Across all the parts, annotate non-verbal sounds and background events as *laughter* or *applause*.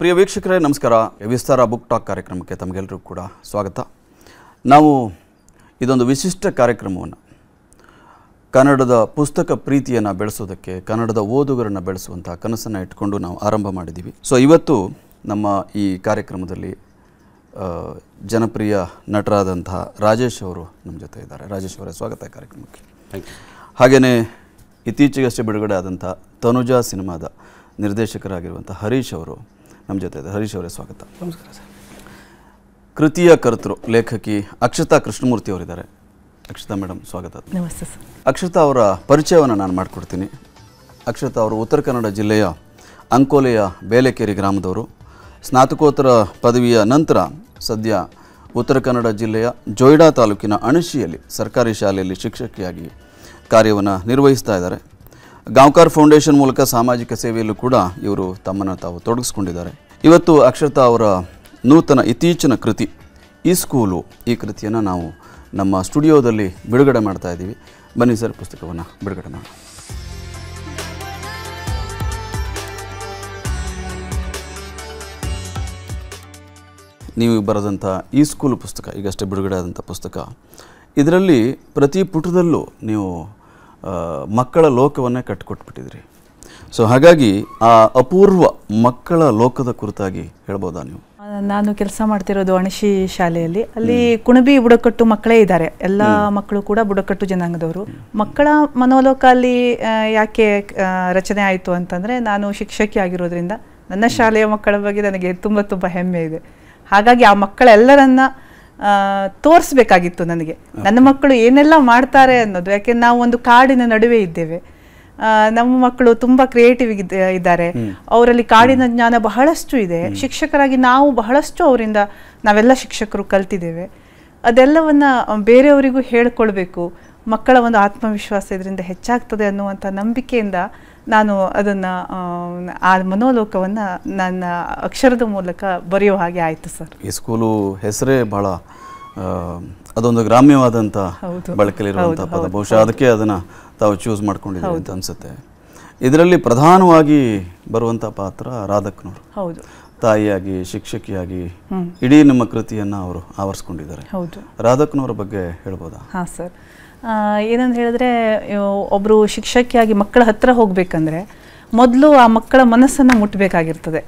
ಪ್ರಿಯ ವೀಕ್ಷಕರೇ ನಮಸ್ಕಾರ ವಿಸ್ತಾರ book talk ಕಾರ್ಯಕ್ರಮಕ್ಕೆ ತಮಗೆಲ್ಲರಿಗೂ ಕೂಡ ಸ್ವಾಗತ ನಾವು ಇದೊಂದು ವಿಶಿಷ್ಟ ಕಾರ್ಯಕ್ರಮವನ್ನು ಕನ್ನಡದ ಪುಸ್ತಕ ಪ್ರೀತಿಯನ್ನು ಬೆಳೆಸೋದಕ್ಕೆ ಕನ್ನಡದ ಓದುಗರನ್ನು ಬೆಳೆಸುವಂಥ ಕನಸನ್ನು ಇಟ್ಕೊಂಡು ನಾವು ಆರಂಭ ಮಾಡಿದ್ದೀವಿ ಸೊ ಇವತ್ತು ನಮ್ಮ ಈ ಕಾರ್ಯಕ್ರಮದಲ್ಲಿ ಜನಪ್ರಿಯ ನಟರಾದಂಥ ರಾಜೇಶ್ ಅವರು ನಮ್ಮ ಜೊತೆ ಇದ್ದಾರೆ ರಾಜೇಶ್ ಅವರೇ ಸ್ವಾಗತ ಕಾರ್ಯಕ್ರಮಕ್ಕೆ ಹಾಗೆಯೇ ಇತ್ತೀಚೆಗಷ್ಟೇ ಬಿಡುಗಡೆ ಆದಂಥ ತನುಜಾ ಸಿನಿಮಾದ ನಿರ್ದೇಶಕರಾಗಿರುವಂಥ ಹರೀಶ್ ಅವರು ನಮ್ಮ ಜೊತೆ ಇದೆ ಹರೀಶ್ ಅವರೇ ಸ್ವಾಗತ ನಮಸ್ಕಾರ ಸರ್ ಕೃತಿಯ ಕರ್ತೃ ಲೇಖಕಿ ಅಕ್ಷತಾ ಕೃಷ್ಣಮೂರ್ತಿ ಅವರಿದ್ದಾರೆ ಅಕ್ಷತಾ ಮೇಡಮ್ ಸ್ವಾಗತ ನಮಸ್ತೆ ಸರ್ ಅಕ್ಷತಾ ಅವರ ಪರಿಚಯವನ್ನು ನಾನು ಮಾಡಿಕೊಡ್ತೀನಿ ಅಕ್ಷತಾ ಅವರು ಉತ್ತರ ಕನ್ನಡ ಜಿಲ್ಲೆಯ ಅಂಕೋಲೆಯ ಬೇಲೆಕೇರಿ ಗ್ರಾಮದವರು ಸ್ನಾತಕೋತ್ತರ ಪದವಿಯ ನಂತರ ಸದ್ಯ ಉತ್ತರ ಕನ್ನಡ ಜಿಲ್ಲೆಯ ಜೋಯ್ಡಾ ತಾಲೂಕಿನ ಅಣಶಿಯಲ್ಲಿ ಸರ್ಕಾರಿ ಶಾಲೆಯಲ್ಲಿ ಶಿಕ್ಷಕಿಯಾಗಿ ಕಾರ್ಯವನ್ನು ನಿರ್ವಹಿಸ್ತಾ ಇದ್ದಾರೆ ಗಾಂವ್ಕಾರ್ ಫೌಂಡೇಶನ್ ಮೂಲಕ ಸಾಮಾಜಿಕ ಸೇವೆಯಲ್ಲೂ ಕೂಡ ಇವರು ತಮ್ಮನ್ನು ತಾವು ತೊಡಗಿಸ್ಕೊಂಡಿದ್ದಾರೆ ಇವತ್ತು ಅಕ್ಷರತಾ ಅವರ ನೂತನ ಇತ್ತೀಚಿನ ಕೃತಿ ಈ ಸ್ಕೂಲು ಈ ಕೃತಿಯನ್ನು ನಾವು ನಮ್ಮ ಸ್ಟುಡಿಯೋದಲ್ಲಿ ಬಿಡುಗಡೆ ಮಾಡ್ತಾ ಇದ್ದೀವಿ ಬನ್ನಿ ಸರ್ ಪುಸ್ತಕವನ್ನು ಬಿಡುಗಡೆ ಮಾಡಿ ನೀವು ಬರೆದಂಥ ಈ ಸ್ಕೂಲ್ ಪುಸ್ತಕ ಈಗಷ್ಟೇ ಬಿಡುಗಡೆ ಆದಂಥ ಪುಸ್ತಕ ಇದರಲ್ಲಿ ಪ್ರತಿ ಪುಟದಲ್ಲೂ ನೀವು ಮಕ್ಕಳ ಲೋಕವನ್ನೇ ಕಟ್ಟಿಕೊಟ್ಬಿಟ್ಟಿದ್ರಿ ಸೊ ಹಾಗಾಗಿ ಆ ಅಪೂರ್ವ ಮಕ್ಕಳ ಲೋಕದ ಕುರಿತಾಗಿ ಹೇಳ್ಬೋದಾ ನೀವು ನಾನು ಕೆಲಸ ಮಾಡ್ತಿರೋದು ಅಣಶಿ ಶಾಲೆಯಲ್ಲಿ ಅಲ್ಲಿ ಕುಣಬಿ ಬುಡಕಟ್ಟು ಮಕ್ಕಳೇ ಇದ್ದಾರೆ ಎಲ್ಲ ಮಕ್ಕಳು ಕೂಡ ಬುಡಕಟ್ಟು ಜನಾಂಗದವರು ಮಕ್ಕಳ ಮನೋಲೋಕ ಅಲ್ಲಿ ಯಾಕೆ ರಚನೆ ಆಯಿತು ಅಂತಂದರೆ ನಾನು ಶಿಕ್ಷಕಿ ಆಗಿರೋದ್ರಿಂದ ನನ್ನ ಶಾಲೆಯ ಮಕ್ಕಳ ಬಗ್ಗೆ ನನಗೆ ತುಂಬ ತುಂಬ ಹೆಮ್ಮೆ ಇದೆ ಹಾಗಾಗಿ ಆ ಮಕ್ಕಳೆಲ್ಲರನ್ನ ತೋರಿಸ್ಬೇಕಾಗಿತ್ತು ನನಗೆ ನನ್ನ ಮಕ್ಕಳು ಏನೆಲ್ಲ ಮಾಡ್ತಾರೆ ಅನ್ನೋದು ಯಾಕೆ ನಾವು ಒಂದು ಕಾಡಿನ ನಡುವೆ ಇದ್ದೇವೆ ನಮ್ಮ ಮಕ್ಕಳು ತುಂಬ ಕ್ರಿಯೇಟಿವ್ ಇದ್ದಾರೆ ಅವರಲ್ಲಿ ಕಾಡಿನ ಜ್ಞಾನ ಬಹಳಷ್ಟು ಇದೆ ಶಿಕ್ಷಕರಾಗಿ ನಾವು ಬಹಳಷ್ಟು ಅವರಿಂದ ನಾವೆಲ್ಲ ಶಿಕ್ಷಕರು ಕಲ್ತಿದ್ದೇವೆ ಅದೆಲ್ಲವನ್ನ ಬೇರೆಯವರಿಗೂ ಹೇಳ್ಕೊಳ್ಬೇಕು ಮಕ್ಕಳ ಒಂದು ಆತ್ಮವಿಶ್ವಾಸ ಇದರಿಂದ ಹೆಚ್ಚಾಗ್ತದೆ ಅನ್ನುವಂಥ ನಂಬಿಕೆಯಿಂದ ನಾನು ಅದನ್ನ ಆ ಮನೋಲೋಕವನ್ನ ನನ್ನ ಅಕ್ಷರದ ಮೂಲಕ ಬರೆಯುವ ಹಾಗೆ ಆಯ್ತು ಸರ್ ಈ ಸ್ಕೂಲು ಹೆಸರೇ ಬಹಳ ಅದೊಂದು ಗ್ರಾಮ್ಯವಾದಂಥ ಬಳಕೆಯಲ್ಲಿರುವಂಥ ಪದ ಬಹುಶಃ ಅದಕ್ಕೆ ಅದನ್ನ ತಾವು ಚೂಸ್ ಮಾಡ್ಕೊಂಡಿದ್ದೀವಿ ಅಂತ ಅನ್ಸುತ್ತೆ ಇದರಲ್ಲಿ ಪ್ರಧಾನವಾಗಿ ಬರುವಂಥ ಪಾತ್ರ ರಾಧಕ್ನವರು ಹೌದು ತಾಯಿಯಾಗಿ ಶಿಕ್ಷಕಿಯಾಗಿ ಇಡೀ ನಮ್ಮ ಕೃತಿಯನ್ನ ಅವರು ಆವರಿಸ್ಕೊಂಡಿದ್ದಾರೆ ರಾಧಕ್ನವರ ಬಗ್ಗೆ ಹೇಳ್ಬೋದಾ ಹಾಂ ಸರ್ ಏನಂತ ಹೇಳಿದ್ರೆ ಒಬ್ಬರು ಶಿಕ್ಷಕಿಯಾಗಿ ಮಕ್ಕಳ ಹತ್ರ ಹೋಗ್ಬೇಕಂದ್ರೆ ಮೊದಲು ಆ ಮಕ್ಕಳ ಮನಸ್ಸನ್ನು ಮುಟ್ಟಬೇಕಾಗಿರ್ತದೆ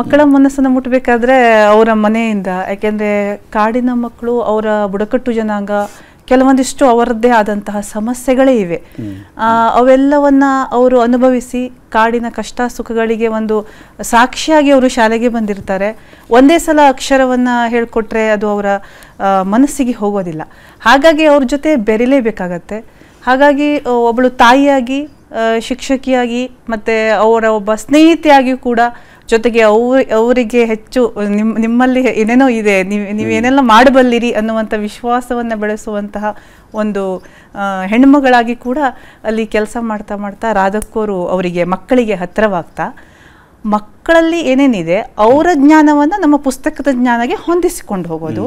ಮಕ್ಕಳ ಮನಸ್ಸನ್ನು ಮುಟ್ಟಬೇಕಾದ್ರೆ ಅವರ ಮನೆಯಿಂದ ಯಾಕೆಂದರೆ ಕಾಡಿನ ಮಕ್ಕಳು ಅವರ ಬುಡಕಟ್ಟು ಜನಾಂಗ ಕೆಲವೊಂದಿಷ್ಟು ಅವರದ್ದೇ ಆದಂತಹ ಸಮಸ್ಯೆಗಳೇ ಇವೆ ಅವೆಲ್ಲವನ್ನ ಅವರು ಅನುಭವಿಸಿ ಕಾಡಿನ ಕಷ್ಟ ಸುಖಗಳಿಗೆ ಒಂದು ಸಾಕ್ಷಿಯಾಗಿ ಅವರು ಶಾಲೆಗೆ ಬಂದಿರ್ತಾರೆ ಒಂದೇ ಸಲ ಅಕ್ಷರವನ್ನು ಹೇಳ್ಕೊಟ್ರೆ ಅದು ಅವರ ಮನಸ್ಸಿಗೆ ಹೋಗೋದಿಲ್ಲ ಹಾಗಾಗಿ ಅವ್ರ ಜೊತೆ ಬೆರಿಲೇಬೇಕಾಗತ್ತೆ ಹಾಗಾಗಿ ಒಬ್ಬಳು ತಾಯಿಯಾಗಿ ಶಿಕ್ಷಕಿಯಾಗಿ ಮತ್ತು ಅವರ ಒಬ್ಬ ಸ್ನೇಹಿತೆಯಾಗಿಯೂ ಕೂಡ ಜೊತೆಗೆ ಅವರಿಗೆ ಹೆಚ್ಚು ನಿಮ್ಮ ನಿಮ್ಮಲ್ಲಿ ಏನೇನೋ ಇದೆ ನೀವು ಏನೆಲ್ಲ ಮಾಡಬಲ್ಲಿರಿ ಅನ್ನುವಂಥ ವಿಶ್ವಾಸವನ್ನು ಬೆಳೆಸುವಂತಹ ಒಂದು ಹೆಣ್ಣುಮಗಳಾಗಿ ಕೂಡ ಅಲ್ಲಿ ಕೆಲಸ ಮಾಡ್ತಾ ಮಾಡ್ತಾ ರಾಧಕ್ಕೋರು ಅವರಿಗೆ ಮಕ್ಕಳಿಗೆ ಹತ್ತಿರವಾಗ್ತಾ ಮಕ್ಕಳಲ್ಲಿ ಏನೇನಿದೆ ಅವರ ಜ್ಞಾನವನ್ನು ನಮ್ಮ ಪುಸ್ತಕದ ಜ್ಞಾನಕ್ಕೆ ಹೊಂದಿಸಿಕೊಂಡು ಹೋಗೋದು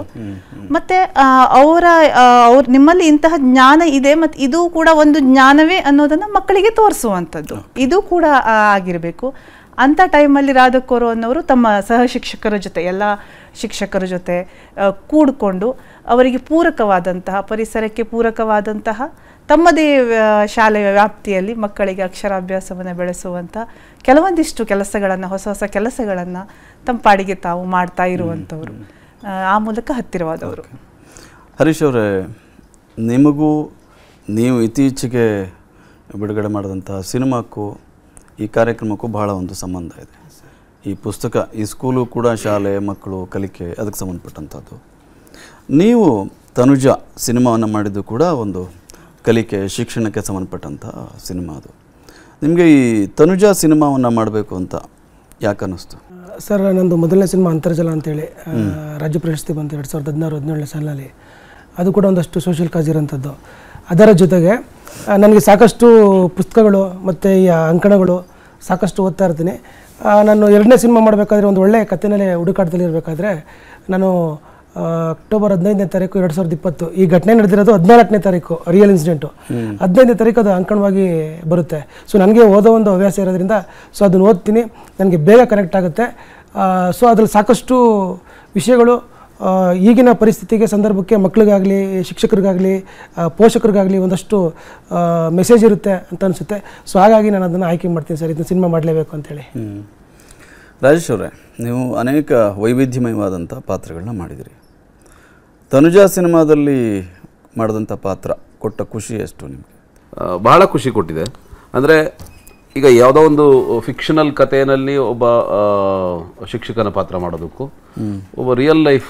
ಮತ್ತೆ ಅವರ ಅವ್ರ ನಿಮ್ಮಲ್ಲಿ ಇಂತಹ ಜ್ಞಾನ ಇದೆ ಮತ್ತು ಇದು ಕೂಡ ಒಂದು ಜ್ಞಾನವೇ ಅನ್ನೋದನ್ನು ಮಕ್ಕಳಿಗೆ ತೋರಿಸುವಂಥದ್ದು ಇದು ಕೂಡ ಆಗಿರಬೇಕು ಅಂಥ ಟೈಮಲ್ಲಿ ರಾಧಕೋರು ಅನ್ನೋರು ತಮ್ಮ ಸಹ ಶಿಕ್ಷಕರ ಜೊತೆ ಎಲ್ಲ ಶಿಕ್ಷಕರ ಜೊತೆ ಕೂಡಿಕೊಂಡು ಅವರಿಗೆ ಪೂರಕವಾದಂತಹ ಪರಿಸರಕ್ಕೆ ಪೂರಕವಾದಂತಹ ತಮ್ಮದೇ ಶಾಲೆಯ ವ್ಯಾಪ್ತಿಯಲ್ಲಿ ಮಕ್ಕಳಿಗೆ ಅಕ್ಷರಾಭ್ಯಾಸವನ್ನು ಬೆಳೆಸುವಂಥ ಕೆಲವೊಂದಿಷ್ಟು ಕೆಲಸಗಳನ್ನು ಹೊಸ ಹೊಸ ಕೆಲಸಗಳನ್ನು ತಮ್ಮ ಪಾಡಿಗೆ ತಾವು ಮಾಡ್ತಾ ಇರುವಂಥವ್ರು ಆ ಮೂಲಕ ಹತ್ತಿರವಾದವರು ಹರೀಶ್ ಅವರೇ ನಿಮಗೂ ನೀವು ಇತ್ತೀಚೆಗೆ ಬಿಡುಗಡೆ ಮಾಡಿದಂತಹ ಸಿನಿಮಾಕ್ಕೂ ಈ ಕಾರ್ಯಕ್ರಮಕ್ಕೂ ಬಹಳ ಒಂದು ಸಂಬಂಧ ಇದೆ ಈ ಪುಸ್ತಕ ಈ ಸ್ಕೂಲು ಕೂಡ ಶಾಲೆ ಮಕ್ಕಳು ಕಲಿಕೆ ಅದಕ್ಕೆ ಸಂಬಂಧಪಟ್ಟಂಥದ್ದು ನೀವು ತನುಜ ಸಿನಿಮಾವನ್ನು ಮಾಡಿದ್ದು ಕೂಡ ಒಂದು ಕಲಿಕೆ ಶಿಕ್ಷಣಕ್ಕೆ ಸಂಬಂಧಪಟ್ಟಂಥ ಸಿನಿಮಾ ಅದು ನಿಮಗೆ ಈ ತನುಜ ಸಿನಿಮಾವನ್ನು ಮಾಡಬೇಕು ಅಂತ ಅನ್ನಿಸ್ತು ಸರ್ ನಂದು ಮೊದಲನೇ ಸಿನಿಮಾ ಅಂತರ್ಜಲ ಅಂತೇಳಿ ರಾಜ್ಯ ಪ್ರಶಸ್ತಿ ಬಂತು ಎರಡು ಸಾವಿರದ ಹದಿನಾರು ಹದಿನೇಳನೇ ಸಾಲಲ್ಲಿ ಅದು ಕೂಡ ಒಂದಷ್ಟು ಸೋಷಿಯಲ್ ಕಾಜ್ ಇರೋಂಥದ್ದು ಅದರ ಜೊತೆಗೆ ನನಗೆ ಸಾಕಷ್ಟು ಪುಸ್ತಕಗಳು ಮತ್ತು ಈ ಅಂಕಣಗಳು ಸಾಕಷ್ಟು ಓದ್ತಾ ಇರ್ತೀನಿ ನಾನು ಎರಡನೇ ಸಿನಿಮಾ ಮಾಡಬೇಕಾದ್ರೆ ಒಂದು ಒಳ್ಳೆಯ ಕಥೆನಲ್ಲೇ ಹುಡುಕಾಟದಲ್ಲಿ ಇರಬೇಕಾದ್ರೆ ನಾನು ಅಕ್ಟೋಬರ್ ಹದಿನೈದನೇ ತಾರೀಕು ಎರಡು ಸಾವಿರದ ಇಪ್ಪತ್ತು ಈ ಘಟನೆ ನಡೆದಿರೋದು ಹದಿನಾಲ್ಕನೇ ತಾರೀಕು ರಿಯಲ್ ಇನ್ಸಿಡೆಂಟು ಹದಿನೈದನೇ ತಾರೀಕು ಅದು ಅಂಕಣವಾಗಿ ಬರುತ್ತೆ ಸೊ ನನಗೆ ಓದೋ ಒಂದು ಹವ್ಯಾಸ ಇರೋದ್ರಿಂದ ಸೊ ಅದನ್ನು ಓದ್ತೀನಿ ನನಗೆ ಬೇಗ ಕನೆಕ್ಟ್ ಆಗುತ್ತೆ ಸೊ ಅದ್ರಲ್ಲಿ ಸಾಕಷ್ಟು ವಿಷಯಗಳು ಈಗಿನ ಪರಿಸ್ಥಿತಿಗೆ ಸಂದರ್ಭಕ್ಕೆ ಮಕ್ಕಳಿಗಾಗಲಿ ಶಿಕ್ಷಕರಿಗಾಗಲಿ ಪೋಷಕರಿಗಾಗಲಿ ಒಂದಷ್ಟು ಮೆಸೇಜ್ ಇರುತ್ತೆ ಅಂತ ಅನಿಸುತ್ತೆ ಸೊ ಹಾಗಾಗಿ ನಾನು ಅದನ್ನು ಆಯ್ಕೆ ಮಾಡ್ತೀನಿ ಸರ್ ಇದನ್ನ ಸಿನಿಮಾ ಮಾಡಲೇಬೇಕು ಅಂತೇಳಿ ರಾಜೇಶ್ ಅವರೇ ನೀವು ಅನೇಕ ವೈವಿಧ್ಯಮಯವಾದಂಥ ಪಾತ್ರಗಳನ್ನ ಮಾಡಿದಿರಿ ತನುಜಾ ಸಿನಿಮಾದಲ್ಲಿ ಮಾಡಿದಂಥ ಪಾತ್ರ ಕೊಟ್ಟ ಖುಷಿ ಎಷ್ಟು ನಿಮಗೆ ಬಹಳ ಖುಷಿ ಕೊಟ್ಟಿದೆ ಅಂದರೆ ಈಗ ಯಾವುದೋ ಒಂದು ಫಿಕ್ಷನಲ್ ಕಥೆಯಲ್ಲಿ ಒಬ್ಬ ಶಿಕ್ಷಕನ ಪಾತ್ರ ಮಾಡೋದಕ್ಕೂ ಒಬ್ಬ real life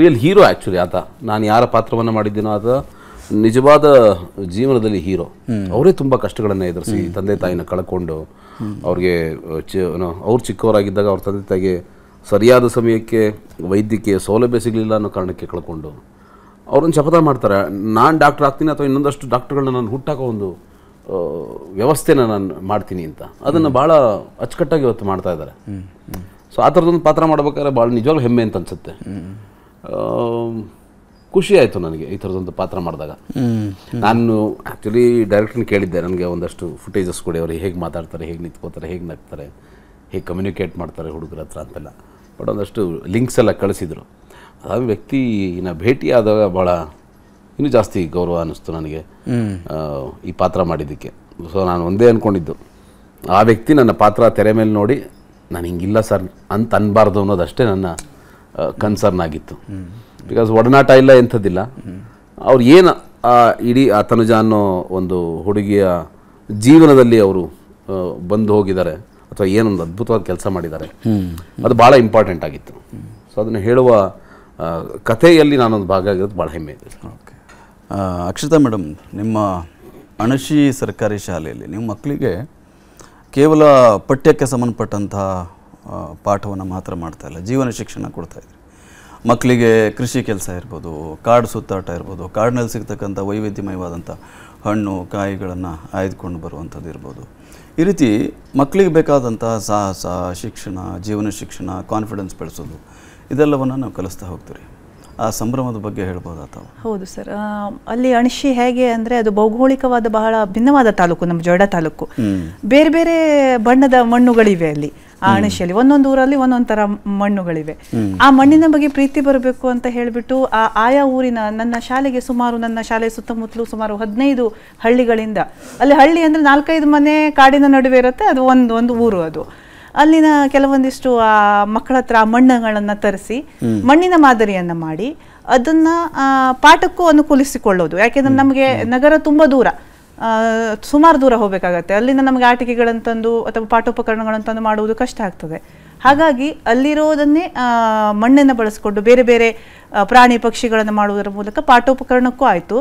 real hero actually ಆತ ನಾನು ಯಾರ ಪಾತ್ರವನ್ನು ಮಾಡಿದ್ದೀನೋ ಆತ ನಿಜವಾದ ಜೀವನದಲ್ಲಿ ಹೀರೋ ಅವರೇ ತುಂಬ ಕಷ್ಟಗಳನ್ನು ಎದುರಿಸಿ ತಂದೆ ತಾಯಿನ ಕಳ್ಕೊಂಡು ಅವ್ರಿಗೆ ಚ ಅವ್ರು ಚಿಕ್ಕವರಾಗಿದ್ದಾಗ ಅವ್ರ ತಂದೆ ತಾಯಿಗೆ ಸರಿಯಾದ ಸಮಯಕ್ಕೆ ವೈದ್ಯಕೀಯ ಸೌಲಭ್ಯ ಸಿಗಲಿಲ್ಲ ಅನ್ನೋ ಕಾರಣಕ್ಕೆ ಕಳ್ಕೊಂಡು ಅವರೊಂದು ಶಪಥ ಮಾಡ್ತಾರೆ ನಾನು ಡಾಕ್ಟರ್ ಆಗ್ತೀನಿ ಅಥವಾ ಇನ್ನೊಂದಷ್ಟು ಡಾಕ್ಟರ್ಗಳನ್ನ ನಾನು ಹುಟ್ಟಾಕೋ ಒಂದು ವ್ಯವಸ್ಥೆನ ನಾನು ಮಾಡ್ತೀನಿ ಅಂತ ಅದನ್ನು ಭಾಳ ಅಚ್ಚುಕಟ್ಟಾಗಿ ಇವತ್ತು ಮಾಡ್ತಾ ಇದ್ದಾರೆ ಸೊ ಆ ಥರದೊಂದು ಪಾತ್ರ ಮಾಡ್ಬೇಕಾದ್ರೆ ಭಾಳ ನಿಜವಾಗ್ಲೂ ಹೆಮ್ಮೆ ಅಂತ ಅನಿಸುತ್ತೆ ಖುಷಿ ಆಯಿತು ನನಗೆ ಈ ಥರದೊಂದು ಪಾತ್ರ ಮಾಡಿದಾಗ ನಾನು ಆ್ಯಕ್ಚುಲಿ ಡೈರೆಕ್ಟ್ರನ್ನ ಕೇಳಿದ್ದೆ ನನಗೆ ಒಂದಷ್ಟು ಫುಟೇಜಸ್ ಕೊಡಿ ಅವರು ಹೇಗೆ ಮಾತಾಡ್ತಾರೆ ಹೇಗೆ ನಿಂತ್ಕೋತಾರೆ ಹೇಗೆ ನಗ್ತಾರೆ ಹೇಗೆ ಕಮ್ಯುನಿಕೇಟ್ ಮಾಡ್ತಾರೆ ಹುಡುಗರ ಹತ್ರ ಅಂತೆಲ್ಲ ಬಟ್ ಒಂದಷ್ಟು ಲಿಂಕ್ಸ್ ಎಲ್ಲ ಕಳಿಸಿದರು ಅದಾದ ವ್ಯಕ್ತಿನ ಭೇಟಿ ಆದಾಗ ಭಾಳ ಇನ್ನೂ ಜಾಸ್ತಿ ಗೌರವ ಅನ್ನಿಸ್ತು ನನಗೆ ಈ ಪಾತ್ರ ಮಾಡಿದ್ದಕ್ಕೆ ಸೊ ನಾನು ಒಂದೇ ಅಂದ್ಕೊಂಡಿದ್ದು ಆ ವ್ಯಕ್ತಿ ನನ್ನ ಪಾತ್ರ ತೆರೆ ಮೇಲೆ ನೋಡಿ ನಾನು ಹಿಂಗಿಲ್ಲ ಸರ್ ಅಂತ ಅನ್ನಬಾರ್ದು ಅನ್ನೋದಷ್ಟೇ ನನ್ನ ಕನ್ಸರ್ನ್ ಆಗಿತ್ತು ಬಿಕಾಸ್ ಒಡನಾಟ ಇಲ್ಲ ಎಂಥದ್ದಿಲ್ಲ ಅವ್ರು ಏನು ಆ ಇಡೀ ಆ ತನುಜ ಅನ್ನೋ ಒಂದು ಹುಡುಗಿಯ ಜೀವನದಲ್ಲಿ ಅವರು ಬಂದು ಹೋಗಿದ್ದಾರೆ ಅಥವಾ ಏನೊಂದು ಅದ್ಭುತವಾದ ಕೆಲಸ ಮಾಡಿದ್ದಾರೆ ಅದು ಭಾಳ ಇಂಪಾರ್ಟೆಂಟ್ ಆಗಿತ್ತು ಸೊ ಅದನ್ನು ಹೇಳುವ ಕಥೆಯಲ್ಲಿ ನಾನೊಂದು ಭಾಗ ಆಗಿರೋದು ಭಾಳ ಹೆಮ್ಮೆ ಇದೆ ಓಕೆ ಅಕ್ಷತಾ ಮೇಡಮ್ ನಿಮ್ಮ ಅಣಶಿ ಸರ್ಕಾರಿ ಶಾಲೆಯಲ್ಲಿ ನಿಮ್ಮ ಮಕ್ಕಳಿಗೆ ಕೇವಲ ಪಠ್ಯಕ್ಕೆ ಸಂಬಂಧಪಟ್ಟಂತಹ ಪಾಠವನ್ನು ಮಾತ್ರ ಮಾಡ್ತಾ ಇಲ್ಲ ಜೀವನ ಶಿಕ್ಷಣ ಕೊಡ್ತಾ ಇದ್ದೀವಿ ಮಕ್ಕಳಿಗೆ ಕೃಷಿ ಕೆಲಸ ಇರ್ಬೋದು ಕಾಡು ಸುತ್ತಾಟ ಇರ್ಬೋದು ಕಾಡಿನಲ್ಲಿ ಸಿಗ್ತಕ್ಕಂಥ ವೈವಿಧ್ಯಮಯವಾದಂಥ ಹಣ್ಣು ಕಾಯಿಗಳನ್ನು ಆಯ್ದುಕೊಂಡು ಬರುವಂಥದ್ದು ಇರ್ಬೋದು ಈ ರೀತಿ ಮಕ್ಕಳಿಗೆ ಬೇಕಾದಂಥ ಸಾಹಸ ಶಿಕ್ಷಣ ಜೀವನ ಶಿಕ್ಷಣ ಕಾನ್ಫಿಡೆನ್ಸ್ ಬೆಳೆಸೋದು ಇದೆಲ್ಲವನ್ನು ನಾವು ಕಲಿಸ್ತಾ ಹೋಗ್ತೀವಿ ಆ ಸಂಭ್ರಮದ ಬಗ್ಗೆ ಹೇಳ್ಬೋದು ಅಥವಾ ಹೌದು ಸರ್ ಅಲ್ಲಿ ಅಣಶಿ ಹೇಗೆ ಅಂದರೆ ಅದು ಭೌಗೋಳಿಕವಾದ ಬಹಳ ಭಿನ್ನವಾದ ತಾಲೂಕು ನಮ್ಮ ಜೋಡ ತಾಲೂಕು ಬೇರೆ ಬೇರೆ ಬಣ್ಣದ ಮಣ್ಣುಗಳಿವೆ ಅಲ್ಲಿ ಆ ಅಣಶಿಯಲ್ಲಿ ಒಂದೊಂದು ಊರಲ್ಲಿ ಒಂದೊಂದು ತರ ಮಣ್ಣುಗಳಿವೆ ಆ ಮಣ್ಣಿನ ಬಗ್ಗೆ ಪ್ರೀತಿ ಬರಬೇಕು ಅಂತ ಹೇಳಿಬಿಟ್ಟು ಆ ಆಯಾ ಊರಿನ ನನ್ನ ಶಾಲೆಗೆ ಸುಮಾರು ನನ್ನ ಶಾಲೆ ಸುತ್ತಮುತ್ತಲು ಸುಮಾರು ಹದಿನೈದು ಹಳ್ಳಿಗಳಿಂದ ಅಲ್ಲಿ ಹಳ್ಳಿ ಅಂದ್ರೆ ನಾಲ್ಕೈದು ಮನೆ ಕಾಡಿನ ನಡುವೆ ಇರುತ್ತೆ ಅದು ಒಂದು ಒಂದು ಊರು ಅದು ಅಲ್ಲಿನ ಕೆಲವೊಂದಿಷ್ಟು ಆ ಮಕ್ಕಳ ಹತ್ರ ಆ ತರಿಸಿ ಮಣ್ಣಿನ ಮಾದರಿಯನ್ನ ಮಾಡಿ ಅದನ್ನ ಪಾಠಕ್ಕೂ ಅನುಕೂಲಿಸಿಕೊಳ್ಳೋದು ಯಾಕೆಂದ್ರೆ ನಮಗೆ ನಗರ ತುಂಬಾ ದೂರ ಸುಮಾರು ದೂರ ಹೋಗಬೇಕಾಗತ್ತೆ ಅಲ್ಲಿಂದ ನಮಗೆ ಆಟಿಕೆಗಳನ್ನು ತಂದು ಅಥವಾ ಪಾಠೋಪಕರಣಗಳನ್ನು ತಂದು ಮಾಡುವುದು ಕಷ್ಟ ಆಗ್ತದೆ ಹಾಗಾಗಿ ಅಲ್ಲಿರೋದನ್ನೇ ಮಣ್ಣನ್ನು ಬಳಸಿಕೊಂಡು ಬೇರೆ ಬೇರೆ ಪ್ರಾಣಿ ಪಕ್ಷಿಗಳನ್ನು ಮಾಡುವುದರ ಮೂಲಕ ಪಾಠೋಪಕರಣಕ್ಕೂ ಆಯಿತು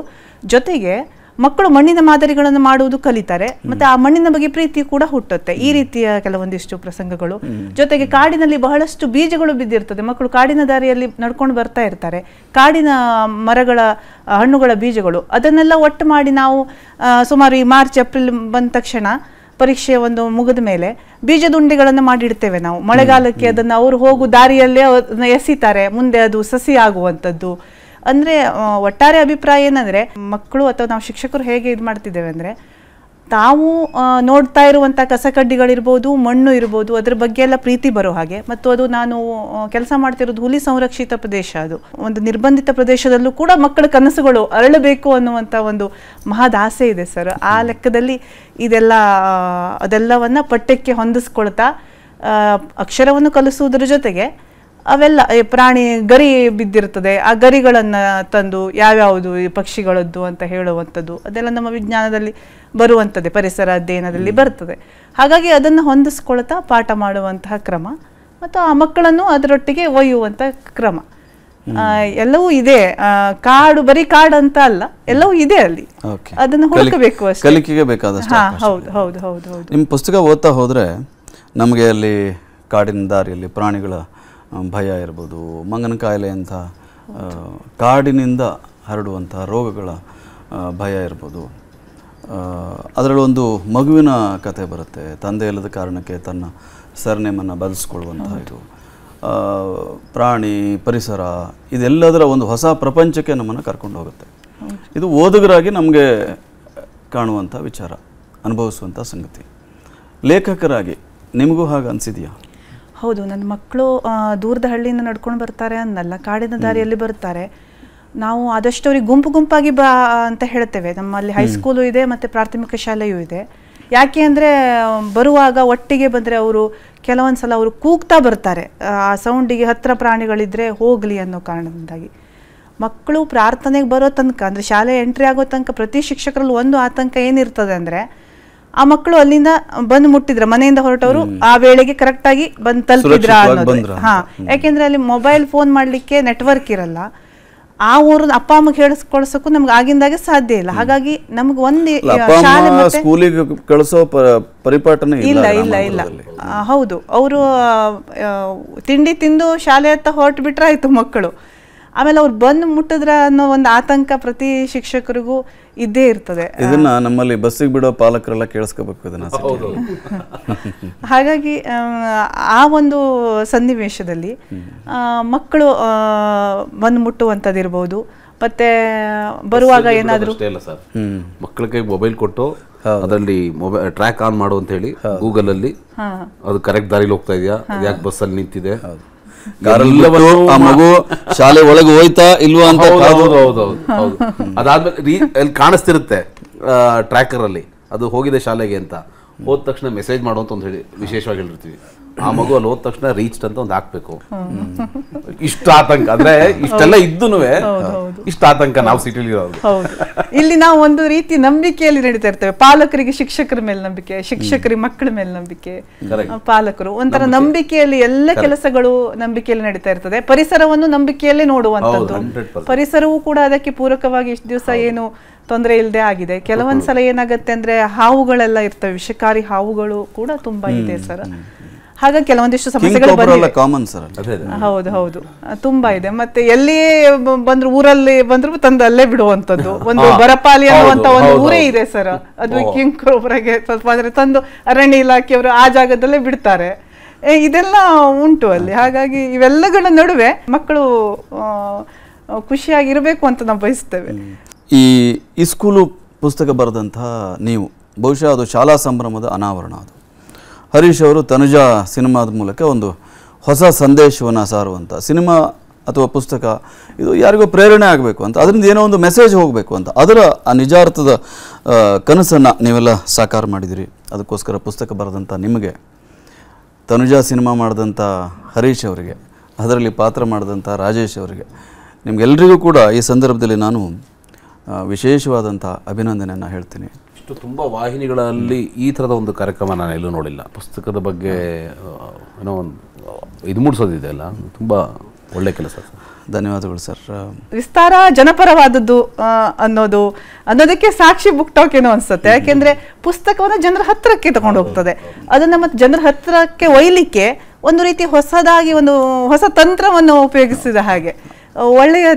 ಜೊತೆಗೆ ಮಕ್ಕಳು ಮಣ್ಣಿನ ಮಾದರಿಗಳನ್ನು ಮಾಡುವುದು ಕಲಿತಾರೆ ಮತ್ತೆ ಆ ಮಣ್ಣಿನ ಬಗ್ಗೆ ಪ್ರೀತಿ ಕೂಡ ಹುಟ್ಟುತ್ತೆ ಈ ರೀತಿಯ ಕೆಲವೊಂದಿಷ್ಟು ಪ್ರಸಂಗಗಳು ಜೊತೆಗೆ ಕಾಡಿನಲ್ಲಿ ಬಹಳಷ್ಟು ಬೀಜಗಳು ಬಿದ್ದಿರ್ತದೆ ಮಕ್ಕಳು ಕಾಡಿನ ದಾರಿಯಲ್ಲಿ ನಡ್ಕೊಂಡು ಬರ್ತಾ ಇರ್ತಾರೆ ಕಾಡಿನ ಮರಗಳ ಹಣ್ಣುಗಳ ಬೀಜಗಳು ಅದನ್ನೆಲ್ಲ ಒಟ್ಟು ಮಾಡಿ ನಾವು ಸುಮಾರು ಈ ಮಾರ್ಚ್ ಏಪ್ರಿಲ್ ಬಂದ ತಕ್ಷಣ ಪರೀಕ್ಷೆ ಒಂದು ಮುಗಿದ ಮೇಲೆ ಬೀಜದುಂಡಿಗಳನ್ನು ಮಾಡಿಡ್ತೇವೆ ನಾವು ಮಳೆಗಾಲಕ್ಕೆ ಅದನ್ನು ಅವರು ಹೋಗು ದಾರಿಯಲ್ಲೇ ಎಸಿತಾರೆ ಮುಂದೆ ಅದು ಸಸಿ ಆಗುವಂಥದ್ದು ಅಂದ್ರೆ ಒಟ್ಟಾರೆ ಅಭಿಪ್ರಾಯ ಏನಂದ್ರೆ ಮಕ್ಕಳು ಅಥವಾ ನಾವು ಶಿಕ್ಷಕರು ಹೇಗೆ ಇದು ಮಾಡ್ತಿದ್ದೇವೆ ಅಂದ್ರೆ ತಾವು ನೋಡ್ತಾ ಇರುವಂಥ ಕಸಕಡ್ಡಿಗಳಿರ್ಬೋದು ಮಣ್ಣು ಇರ್ಬೋದು ಅದ್ರ ಬಗ್ಗೆ ಎಲ್ಲ ಪ್ರೀತಿ ಬರೋ ಹಾಗೆ ಮತ್ತು ಅದು ನಾನು ಕೆಲಸ ಮಾಡ್ತಿರೋದು ಹುಲಿ ಸಂರಕ್ಷಿತ ಪ್ರದೇಶ ಅದು ಒಂದು ನಿರ್ಬಂಧಿತ ಪ್ರದೇಶದಲ್ಲೂ ಕೂಡ ಮಕ್ಕಳ ಕನಸುಗಳು ಅರಳಬೇಕು ಅನ್ನುವಂತ ಒಂದು ಮಹಾದಾಸೆ ಇದೆ ಸರ್ ಆ ಲೆಕ್ಕದಲ್ಲಿ ಇದೆಲ್ಲ ಅದೆಲ್ಲವನ್ನ ಪಠ್ಯಕ್ಕೆ ಹೊಂದಿಸ್ಕೊಳ್ತಾ ಅಕ್ಷರವನ್ನು ಕಲಿಸುವುದರ ಜೊತೆಗೆ ಅವೆಲ್ಲ ಪ್ರಾಣಿ ಗರಿ ಬಿದ್ದಿರ್ತದೆ ಆ ಗರಿಗಳನ್ನು ತಂದು ಯಾವ್ಯಾವುದು ಈ ಪಕ್ಷಿಗಳದ್ದು ಅಂತ ಹೇಳುವಂಥದ್ದು ಅದೆಲ್ಲ ನಮ್ಮ ವಿಜ್ಞಾನದಲ್ಲಿ ಬರುವಂಥದ್ದೇ ಪರಿಸರ ಅಧ್ಯಯನದಲ್ಲಿ ಬರ್ತದೆ ಹಾಗಾಗಿ ಅದನ್ನು ಹೊಂದಿಸ್ಕೊಳ್ತಾ ಪಾಠ ಮಾಡುವಂತಹ ಕ್ರಮ ಮತ್ತು ಆ ಮಕ್ಕಳನ್ನು ಅದರೊಟ್ಟಿಗೆ ಒಯ್ಯುವಂಥ ಕ್ರಮ ಎಲ್ಲವೂ ಇದೆ ಕಾಡು ಬರಿ ಕಾಡು ಅಂತ ಅಲ್ಲ ಎಲ್ಲವೂ ಇದೆ ಅಲ್ಲಿ ಅದನ್ನು ಹುಡುಕಬೇಕು ಕಲಿಕೆಗೆ ಬೇಕಾದಷ್ಟು ಹೌದು ಹೌದು ಹೌದು ನಿಮ್ಮ ಪುಸ್ತಕ ಓದ್ತಾ ಹೋದ್ರೆ ನಮಗೆ ಅಲ್ಲಿ ಕಾಡಿನ ದಾರಿಯಲ್ಲಿ ಪ್ರಾಣಿಗಳ ಭಯ ಇರ್ಬೋದು ಮಂಗನ ಕಾಯಿಲೆ ಅಂತ ಕಾಡಿನಿಂದ ಹರಡುವಂಥ ರೋಗಗಳ ಭಯ ಇರ್ಬೋದು ಅದರಲ್ಲಿ ಒಂದು ಮಗುವಿನ ಕತೆ ಬರುತ್ತೆ ತಂದೆ ಇಲ್ಲದ ಕಾರಣಕ್ಕೆ ತನ್ನ ಸರ್ನೇಮನ್ನು ಬದಲಿಸ್ಕೊಳ್ಳುವಂತಹ ಇದು ಪ್ರಾಣಿ ಪರಿಸರ ಇದೆಲ್ಲದರ ಒಂದು ಹೊಸ ಪ್ರಪಂಚಕ್ಕೆ ನಮ್ಮನ್ನು ಕರ್ಕೊಂಡು ಹೋಗುತ್ತೆ ಇದು ಓದುಗರಾಗಿ ನಮಗೆ ಕಾಣುವಂಥ ವಿಚಾರ ಅನುಭವಿಸುವಂಥ ಸಂಗತಿ ಲೇಖಕರಾಗಿ ನಿಮಗೂ ಹಾಗೆ ಅನಿಸಿದೆಯಾ ಹೌದು ನನ್ನ ಮಕ್ಕಳು ದೂರದ ಹಳ್ಳಿಯಿಂದ ನಡ್ಕೊಂಡು ಬರ್ತಾರೆ ಅನ್ನಲ್ಲ ಕಾಡಿನ ದಾರಿಯಲ್ಲಿ ಬರ್ತಾರೆ ನಾವು ಆದಷ್ಟು ಅವ್ರಿಗೆ ಗುಂಪು ಗುಂಪಾಗಿ ಬಾ ಅಂತ ಹೇಳ್ತೇವೆ ನಮ್ಮಲ್ಲಿ ಹೈಸ್ಕೂಲು ಇದೆ ಮತ್ತು ಪ್ರಾಥಮಿಕ ಶಾಲೆಯೂ ಇದೆ ಯಾಕೆ ಅಂದರೆ ಬರುವಾಗ ಒಟ್ಟಿಗೆ ಬಂದರೆ ಅವರು ಕೆಲವೊಂದು ಸಲ ಅವರು ಕೂಗ್ತಾ ಬರ್ತಾರೆ ಆ ಸೌಂಡಿಗೆ ಹತ್ತಿರ ಪ್ರಾಣಿಗಳಿದ್ದರೆ ಹೋಗಲಿ ಅನ್ನೋ ಕಾರಣದಿಂದಾಗಿ ಮಕ್ಕಳು ಪ್ರಾರ್ಥನೆಗೆ ಬರೋ ತನಕ ಅಂದರೆ ಶಾಲೆ ಎಂಟ್ರಿ ಆಗೋ ತನಕ ಪ್ರತಿ ಶಿಕ್ಷಕರಲ್ಲಿ ಒಂದು ಆತಂಕ ಏನಿರ್ತದೆ ಅಂದರೆ ಆ ಮಕ್ಕಳು ಅಲ್ಲಿಂದ ಬಂದು ಮುಟ್ಟಿದ್ರ ಮನೆಯಿಂದ ಹೊರಟವರು ಆ ವೇಳೆಗೆ ಕರೆಕ್ಟ್ ಆಗಿ ಬಂದು ತಲುಪಿದ್ರ ಹಾ ಯಾಕೆಂದ್ರೆ ಅಲ್ಲಿ ಮೊಬೈಲ್ ಫೋನ್ ಮಾಡ್ಲಿಕ್ಕೆ ನೆಟ್ವರ್ಕ್ ಇರಲ್ಲ ಆ ಊರನ್ನ ಅಪ್ಪ ಅಮ್ಮ ಕೇಳಿಸ್ಕೊಳ್ಸಕ್ಕೂ ನಮ್ಗೆ ಆಗಿಂದಾಗೆ ಸಾಧ್ಯ ಇಲ್ಲ ಹಾಗಾಗಿ ನಮ್ಗೆ ಒಂದು ಶಾಲೆ ಸ್ಕೂಲಿಗೆ ಕಳಿಸೋ ಪರಿಪಾಠನೆ ಇಲ್ಲ ಇಲ್ಲ ಇಲ್ಲ ಹೌದು ಅವರು ತಿಂಡಿ ತಿಂದು ಶಾಲೆ ಹತ್ತ ಹೊರಟು ಬಿಟ್ರೆ ಆಯ್ತು ಮಕ್ಕಳು ಆಮೇಲೆ ಅವ್ರು ಬಂದು ಮುಟ್ಟಿದ್ರ ಅನ್ನೋ ಒಂದು ಆತಂಕ ಪ್ರತಿ ಶಿಕ್ಷಕರಿಗೂ ಇದ್ದೇ ಇರ್ತದೆ ಇದನ್ನ ನಮ್ಮಲ್ಲಿ ಬಸ್ಸಿಗೆ ಬಿಡೋ ಪಾಲಕರೆಲ್ಲ ಕೇಳಿಸ್ಕೋಬೇಕು ಇದನ್ನ ಹಾಗಾಗಿ ಆ ಒಂದು ಸನ್ನಿವೇಶದಲ್ಲಿ ಮಕ್ಕಳು ಬಂದು ಮುಟ್ಟುವಂಥದ್ದಿರ್ಬೋದು ಮತ್ತೆ ಬರುವಾಗ ಏನಾದರೂ ಸರ್ ಮಕ್ಕಳ ಕೈಗೆ ಮೊಬೈಲ್ ಕೊಟ್ಟು ಅದರಲ್ಲಿ ಮೊಬೈಲ್ ಟ್ರ್ಯಾಕ್ ಆನ್ ಮಾಡು ಅಂತ ಹೇಳಿ ಗೂಗಲ್ ಅಲ್ಲಿ ಅದು ಕರೆಕ್ಟ್ ದಾರಿಲಿ ಹೋಗ್ತಾ ಇದೆಯಾ ಯಾಕೆ ಬಸ್ಸಲ್ಲಿ ನಿಂತಿದೆ ಆ ಮಗು ಶಾಲೆ ಒಳಗೆ ಹೋಯ್ತಾ ಇಲ್ವಾ ಅಂತ ಅದಾದ್ಮೇಲೆ ಕಾಣಿಸ್ತಿರುತ್ತೆ ಟ್ರ್ಯಾಕರ್ ಅಲ್ಲಿ ಅದು ಹೋಗಿದೆ ಶಾಲೆಗೆ ಅಂತ ಹೋದ ತಕ್ಷಣ ಮೆಸೇಜ್ ಮಾಡುವಂತ ಒಂದು ಹೇಳಿ ವಿಶೇಷವಾಗಿ ಹೇಳಿರ್ತೀವಿ ಆ ಮಗು ಅಲ್ಲಿ ಹೋದ ತಕ್ಷಣ ರೀಚ್ಡ್ ಅಂತ ಒಂದು ಹಾಕ್ಬೇಕು ಇಷ್ಟು ಆತಂಕ ಅಂದ್ರೆ ಇಷ್ಟೆಲ್ಲ ಇದ್ದು ಇಷ್ಟು ಆತಂಕ ನಾವು ಸಿಟಿಲಿ ಇಲ್ಲಿ ನಾವು ಒಂದು ರೀತಿ ನಂಬಿಕೆಯಲ್ಲಿ ನಡೀತಾ ಇರ್ತೇವೆ ಪಾಲಕರಿಗೆ ಶಿಕ್ಷಕರ ಮೇಲೆ ನಂಬಿಕೆ ಶಿಕ್ಷಕರಿಗೆ ಮಕ್ಕಳ ಮೇಲೆ ನಂಬಿಕೆ ಪಾಲಕರು ಒಂಥರ ನಂಬಿಕೆಯಲ್ಲಿ ಎಲ್ಲ ಕೆಲಸಗಳು ನಂಬಿಕೆಯಲ್ಲಿ ನಡೀತಾ ಇರ್ತದೆ ಪರಿಸರವನ್ನು ನಂಬಿಕೆಯಲ್ಲಿ ನೋಡುವಂತದ್ದು ಪರಿಸರವೂ ಕೂಡ ಅದಕ್ಕೆ ಪೂರಕವಾಗಿ ಇಷ್ಟು ದಿವಸ ಏನು ತೊಂದರೆ ಇಲ್ಲದೆ ಆಗಿದೆ ಕೆಲವೊಂದ್ಸಲ ಏನಾಗುತ್ತೆ ಅಂದ್ರೆ ಹಾವುಗಳೆಲ್ಲ ಇರ್ತವೆ ವಿಷಕಾರಿ ಹಾವುಗಳು ಕೂಡ ತುಂಬಾ ಇದೆ ಸರ್ ಹಾಗಾಗಿ ಕೆಲವೊಂದಿಷ್ಟು ಸಮಸ್ಯೆಗಳು ಕಾಮನ್ ಸರ್ ಹೌದು ಹೌದು ತುಂಬಾ ಇದೆ ಮತ್ತೆ ಎಲ್ಲಿ ಬಂದ್ರು ಊರಲ್ಲಿ ಬಂದ್ರು ತಂದು ಅಲ್ಲೇ ಬಿಡುವಂತದ್ದು *laughs* ಒಂದು ಬರಪಾಲಿ ಅನ್ನುವಂತ ಒಂದು ಊರೇ ಇದೆ ಸರ್ ಅದು ಕಿಂಗ್ ಕೋಬ್ರಾಗೆ ಸ್ವಲ್ಪ ಅಂದ್ರೆ ತಂದು ಅರಣ್ಯ ಇಲಾಖೆಯವರು ಆ ಜಾಗದಲ್ಲೇ ಬಿಡ್ತಾರೆ ಇದೆಲ್ಲ ಉಂಟು ಅಲ್ಲಿ ಹಾಗಾಗಿ ಇವೆಲ್ಲಗಳ ನಡುವೆ ಮಕ್ಕಳು ಖುಷಿಯಾಗಿರಬೇಕು ಅಂತ ನಾವು ಬಯಸ್ತೇವೆ ಈ ಇಸ್ಕೂಲು ಪುಸ್ತಕ ಬರೆದಂತಹ ನೀವು ಬಹುಶಃ ಅದು ಶಾಲಾ ಸಂಭ್ರಮದ ಅನಾವರಣ ಅದು ಹರೀಶ್ ಅವರು ತನುಜಾ ಸಿನಿಮಾದ ಮೂಲಕ ಒಂದು ಹೊಸ ಸಂದೇಶವನ್ನು ಸಾರುವಂಥ ಸಿನಿಮಾ ಅಥವಾ ಪುಸ್ತಕ ಇದು ಯಾರಿಗೋ ಪ್ರೇರಣೆ ಆಗಬೇಕು ಅಂತ ಅದರಿಂದ ಏನೋ ಒಂದು ಮೆಸೇಜ್ ಹೋಗಬೇಕು ಅಂತ ಅದರ ಆ ನಿಜಾರ್ಥದ ಕನಸನ್ನು ನೀವೆಲ್ಲ ಸಾಕಾರ ಮಾಡಿದಿರಿ ಅದಕ್ಕೋಸ್ಕರ ಪುಸ್ತಕ ಬರೆದಂಥ ನಿಮಗೆ ತನುಜಾ ಸಿನಿಮಾ ಮಾಡಿದಂಥ ಹರೀಶ್ ಅವರಿಗೆ ಅದರಲ್ಲಿ ಪಾತ್ರ ಮಾಡಿದಂಥ ರಾಜೇಶ್ ಅವರಿಗೆ ನಿಮಗೆಲ್ಲರಿಗೂ ಕೂಡ ಈ ಸಂದರ್ಭದಲ್ಲಿ ನಾನು ವಿಶೇಷವಾದಂಥ ಅಭಿನಂದನೆಯನ್ನು ಹೇಳ್ತೀನಿ ಇಷ್ಟು ತುಂಬ ವಾಹಿನಿಗಳಲ್ಲಿ ಈ ಥರದ ಒಂದು ಕಾರ್ಯಕ್ರಮ ನಾನು ಎಲ್ಲೂ ನೋಡಿಲ್ಲ ಪುಸ್ತಕದ ಬಗ್ಗೆ ಏನೋ ಒಂದು ಇದು ಮೂಡಿಸೋದಿದೆ ಅಲ್ಲ ತುಂಬ ಒಳ್ಳೆ ಕೆಲಸ ಧನ್ಯವಾದಗಳು ಸರ್ ವಿಸ್ತಾರ ಜನಪರವಾದದ್ದು ಅನ್ನೋದು ಅನ್ನೋದಕ್ಕೆ ಸಾಕ್ಷಿ ಬುಕ್ ಟಾಕ್ ಏನೋ ಅನ್ಸುತ್ತೆ ಯಾಕೆಂದ್ರೆ ಪುಸ್ತಕವನ್ನು ಜನರ ಹತ್ತಿರಕ್ಕೆ ತಗೊಂಡು ಹೋಗ್ತದೆ ಅದನ್ನ ಮತ್ತೆ ಜನರ ಹತ್ತಿರಕ್ಕೆ ಒಯ್ಲಿಕ್ಕೆ ಒಂದು ರೀತಿ ಹೊಸದಾಗಿ ಒಂದು ಹೊಸ ತಂತ್ರವನ್ನು ಉಪಯೋಗಿಸಿದ ಹಾಗೆ ಒಳ್ಳೆಯ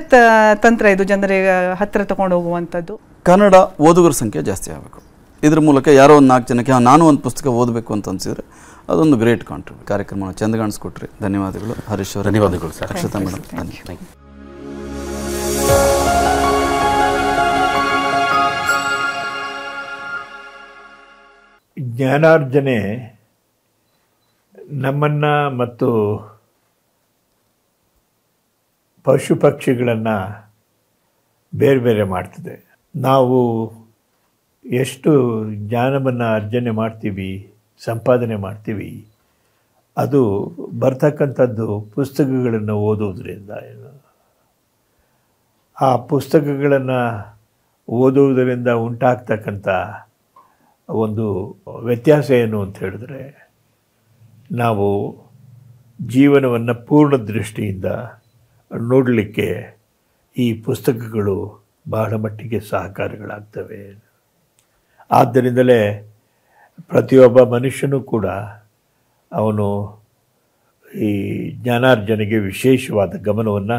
ತಂತ್ರ ಇದು ಜನರಿಗೆ ಹತ್ತಿರ ತಗೊಂಡು ಹೋಗುವಂಥದ್ದು ಕನ್ನಡ ಓದುಗರ ಸಂಖ್ಯೆ ಜಾಸ್ತಿ ಆಗಬೇಕು ಇದ್ರ ಮೂಲಕ ಯಾರೋ ಒಂದು ನಾಲ್ಕು ಜನಕ್ಕೆ ನಾನು ಒಂದು ಪುಸ್ತಕ ಓದಬೇಕು ಅಂತ ಅನಿಸಿದರೆ ಅದೊಂದು ಗ್ರೇಟ್ ಕಾಂಟ್ರಿಬ್ಯೂಟ್ ಕಾರ್ಯಕ್ರಮವನ್ನು ಚೆಂದ ಕಾಣಿಸ್ಕೊಟ್ರಿ ಧನ್ಯವಾದಗಳು ಹರೀಶ್ ಅವರು ಧನ್ಯವಾದಗಳು ಸರ್ ಅಕ್ಷತಾ ಮೇಡಮ್ ಯು ಜ್ಞಾನಾರ್ಜನೆ ನಮ್ಮನ್ನು ಮತ್ತು ಪಶು ಪಕ್ಷಿಗಳನ್ನು ಬೇರೆ ಬೇರೆ ಮಾಡ್ತಿದೆ ನಾವು ಎಷ್ಟು ಜ್ಞಾನವನ್ನು ಅರ್ಜನೆ ಮಾಡ್ತೀವಿ ಸಂಪಾದನೆ ಮಾಡ್ತೀವಿ ಅದು ಬರ್ತಕ್ಕಂಥದ್ದು ಪುಸ್ತಕಗಳನ್ನು ಓದೋದ್ರಿಂದ ಆ ಪುಸ್ತಕಗಳನ್ನು ಓದುವುದರಿಂದ ಉಂಟಾಗ್ತಕ್ಕಂಥ ಒಂದು ವ್ಯತ್ಯಾಸ ಏನು ಅಂತ ಹೇಳಿದ್ರೆ ನಾವು ಜೀವನವನ್ನು ಪೂರ್ಣ ದೃಷ್ಟಿಯಿಂದ ನೋಡಲಿಕ್ಕೆ ಈ ಪುಸ್ತಕಗಳು ಬಹಳ ಮಟ್ಟಿಗೆ ಸಹಕಾರಿಗಳಾಗ್ತವೆ ಆದ್ದರಿಂದಲೇ ಪ್ರತಿಯೊಬ್ಬ ಮನುಷ್ಯನೂ ಕೂಡ ಅವನು ಈ ಜ್ಞಾನಾರ್ಜನೆಗೆ ವಿಶೇಷವಾದ ಗಮನವನ್ನು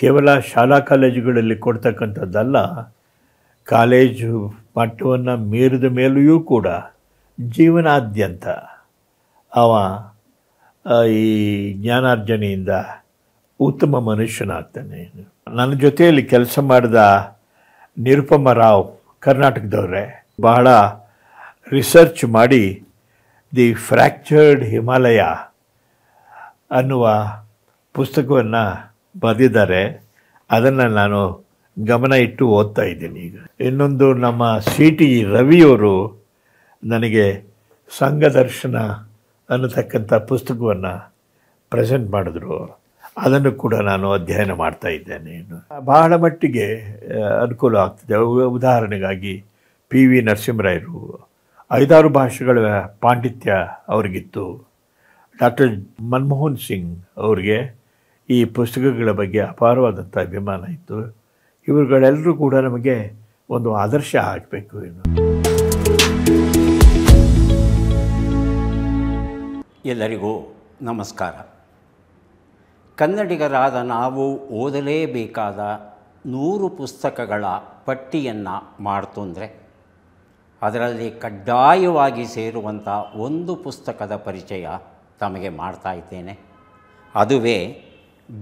ಕೇವಲ ಶಾಲಾ ಕಾಲೇಜುಗಳಲ್ಲಿ ಕೊಡ್ತಕ್ಕಂಥದ್ದಲ್ಲ ಕಾಲೇಜು ಮಟ್ಟವನ್ನು ಮೀರಿದ ಮೇಲೆಯೂ ಕೂಡ ಜೀವನಾದ್ಯಂತ ಅವ ಈ ಜ್ಞಾನಾರ್ಜನೆಯಿಂದ ಉತ್ತಮ ಮನುಷ್ಯನಾಗ್ತಾನೆ ನನ್ನ ಜೊತೆಯಲ್ಲಿ ಕೆಲಸ ಮಾಡಿದ ನಿರುಪಮ ರಾವ್ ಕರ್ನಾಟಕದವರೇ ಬಹಳ ರಿಸರ್ಚ್ ಮಾಡಿ ದಿ ಫ್ರ್ಯಾಕ್ಚರ್ಡ್ ಹಿಮಾಲಯ ಅನ್ನುವ ಪುಸ್ತಕವನ್ನು ಬರೆದಿದ್ದಾರೆ ಅದನ್ನು ನಾನು ಗಮನ ಇಟ್ಟು ಓದ್ತಾ ಇದ್ದೀನಿ ಈಗ ಇನ್ನೊಂದು ನಮ್ಮ ಸಿ ಟಿ ರವಿಯವರು ನನಗೆ ಸಂಘದರ್ಶನ ಅನ್ನತಕ್ಕಂಥ ಪುಸ್ತಕವನ್ನು ಪ್ರೆಸೆಂಟ್ ಮಾಡಿದ್ರು ಅವರು ಅದನ್ನು ಕೂಡ ನಾನು ಅಧ್ಯಯನ ಮಾಡ್ತಾ ಇದ್ದೇನೆ ಬಹಳ ಮಟ್ಟಿಗೆ ಅನುಕೂಲ ಆಗ್ತದೆ ಉದಾಹರಣೆಗಾಗಿ ಪಿ ವಿ ನರಸಿಂಹರಾಯರು ಐದಾರು ಭಾಷೆಗಳ ಪಾಂಡಿತ್ಯ ಅವರಿಗಿತ್ತು ಡಾಕ್ಟರ್ ಮನಮೋಹನ್ ಸಿಂಗ್ ಅವರಿಗೆ ಈ ಪುಸ್ತಕಗಳ ಬಗ್ಗೆ ಅಪಾರವಾದಂಥ ಅಭಿಮಾನ ಇತ್ತು ಇವರುಗಳೆಲ್ಲರೂ ಕೂಡ ನಮಗೆ ಒಂದು ಆದರ್ಶ ಆಗಬೇಕು ಇನ್ನು ಎಲ್ಲರಿಗೂ ನಮಸ್ಕಾರ ಕನ್ನಡಿಗರಾದ ನಾವು ಓದಲೇಬೇಕಾದ ನೂರು ಪುಸ್ತಕಗಳ ಪಟ್ಟಿಯನ್ನು ಮಾಡ್ತಂದರೆ ಅದರಲ್ಲಿ ಕಡ್ಡಾಯವಾಗಿ ಸೇರುವಂಥ ಒಂದು ಪುಸ್ತಕದ ಪರಿಚಯ ತಮಗೆ ಮಾಡ್ತಾ ಇದ್ದೇನೆ ಅದುವೇ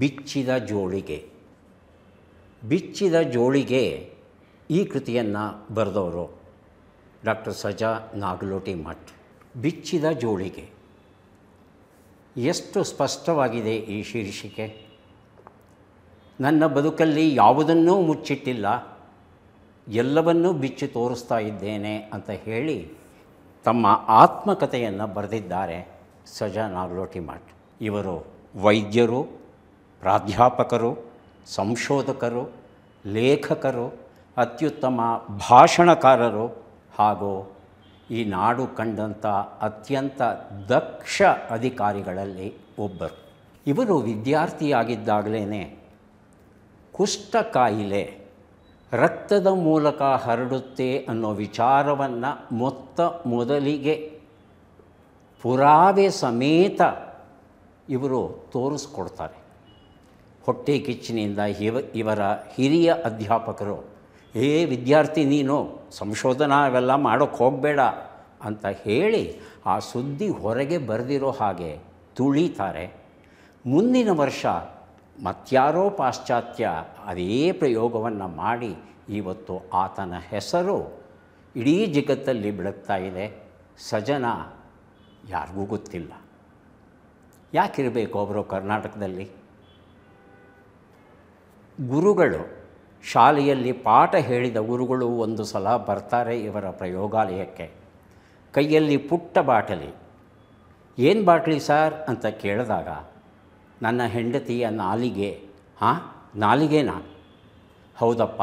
ಬಿಚ್ಚಿದ ಜೋಳಿಗೆ ಬಿಚ್ಚಿದ ಜೋಳಿಗೆ ಈ ಕೃತಿಯನ್ನು ಬರೆದವರು ಡಾಕ್ಟರ್ ಸಜಾ ನಾಗಲೋಟಿ ಮಠ್ ಬಿಚ್ಚಿದ ಜೋಳಿಗೆ ಎಷ್ಟು ಸ್ಪಷ್ಟವಾಗಿದೆ ಈ ಶೀರ್ಷಿಕೆ ನನ್ನ ಬದುಕಲ್ಲಿ ಯಾವುದನ್ನೂ ಮುಚ್ಚಿಟ್ಟಿಲ್ಲ ಎಲ್ಲವನ್ನೂ ಬಿಚ್ಚಿ ತೋರಿಸ್ತಾ ಇದ್ದೇನೆ ಅಂತ ಹೇಳಿ ತಮ್ಮ ಆತ್ಮಕಥೆಯನ್ನು ಬರೆದಿದ್ದಾರೆ ಸಜಾ ಮಠ್ ಇವರು ವೈದ್ಯರು ಪ್ರಾಧ್ಯಾಪಕರು ಸಂಶೋಧಕರು ಲೇಖಕರು ಅತ್ಯುತ್ತಮ ಭಾಷಣಕಾರರು ಹಾಗೂ ಈ ನಾಡು ಕಂಡಂಥ ಅತ್ಯಂತ ದಕ್ಷ ಅಧಿಕಾರಿಗಳಲ್ಲಿ ಒಬ್ಬರು ಇವರು ವಿದ್ಯಾರ್ಥಿಯಾಗಿದ್ದಾಗಲೇ ಕುಷ್ಠ ಕಾಯಿಲೆ ರಕ್ತದ ಮೂಲಕ ಹರಡುತ್ತೆ ಅನ್ನೋ ವಿಚಾರವನ್ನು ಮೊತ್ತ ಮೊದಲಿಗೆ ಪುರಾವೆ ಸಮೇತ ಇವರು ತೋರಿಸ್ಕೊಡ್ತಾರೆ ಹೊಟ್ಟೆ ಕಿಚ್ಚಿನಿಂದ ಇವ ಇವರ ಹಿರಿಯ ಅಧ್ಯಾಪಕರು ಏ ವಿದ್ಯಾರ್ಥಿ ನೀನು ಸಂಶೋಧನಾ ಅವೆಲ್ಲ ಮಾಡೋಕ್ಕೆ ಹೋಗಬೇಡ ಅಂತ ಹೇಳಿ ಆ ಸುದ್ದಿ ಹೊರಗೆ ಬರೆದಿರೋ ಹಾಗೆ ತುಳಿತಾರೆ ಮುಂದಿನ ವರ್ಷ ಮತ್ಯಾರೋ ಪಾಶ್ಚಾತ್ಯ ಅದೇ ಪ್ರಯೋಗವನ್ನು ಮಾಡಿ ಇವತ್ತು ಆತನ ಹೆಸರು ಇಡೀ ಜಗತ್ತಲ್ಲಿ ಬೆಳಗ್ತಾ ಇದೆ ಸಜನ ಯಾರಿಗೂ ಗೊತ್ತಿಲ್ಲ ಯಾಕಿರಬೇಕು ಅವರು ಕರ್ನಾಟಕದಲ್ಲಿ ಗುರುಗಳು ಶಾಲೆಯಲ್ಲಿ ಪಾಠ ಹೇಳಿದ ಗುರುಗಳು ಒಂದು ಸಲ ಬರ್ತಾರೆ ಇವರ ಪ್ರಯೋಗಾಲಯಕ್ಕೆ ಕೈಯಲ್ಲಿ ಪುಟ್ಟ ಬಾಟಲಿ ಏನು ಬಾಟಲಿ ಸರ್ ಅಂತ ಕೇಳಿದಾಗ ನನ್ನ ಹೆಂಡತಿಯ ನಾಲಿಗೆ ಹಾಂ ನಾಲಿಗೆನಾ ಹೌದಪ್ಪ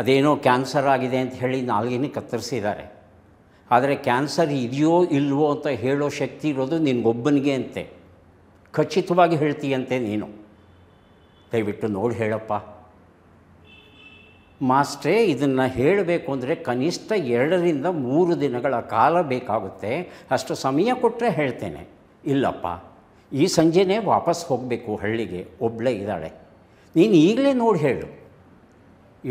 ಅದೇನೋ ಕ್ಯಾನ್ಸರ್ ಆಗಿದೆ ಅಂತ ಹೇಳಿ ನಾಲಿಗೆನೇ ಕತ್ತರಿಸಿದ್ದಾರೆ ಆದರೆ ಕ್ಯಾನ್ಸರ್ ಇದೆಯೋ ಇಲ್ವೋ ಅಂತ ಹೇಳೋ ಶಕ್ತಿ ಇರೋದು ನಿನಗೊಬ್ಬನಿಗೆ ಅಂತೆ ಖಚಿತವಾಗಿ ಹೇಳ್ತೀಯಂತೆ ನೀನು ದಯವಿಟ್ಟು ನೋಡಿ ಹೇಳಪ್ಪ ಮಾಸ್ಟ್ರೇ ಇದನ್ನು ಹೇಳಬೇಕು ಅಂದರೆ ಕನಿಷ್ಠ ಎರಡರಿಂದ ಮೂರು ದಿನಗಳ ಕಾಲ ಬೇಕಾಗುತ್ತೆ ಅಷ್ಟು ಸಮಯ ಕೊಟ್ಟರೆ ಹೇಳ್ತೇನೆ ಇಲ್ಲಪ್ಪ ಈ ಸಂಜೆನೇ ವಾಪಸ್ ಹೋಗಬೇಕು ಹಳ್ಳಿಗೆ ಒಬ್ಬಳೇ ಇದ್ದಾಳೆ ನೀನು ಈಗಲೇ ನೋಡಿ ಹೇಳು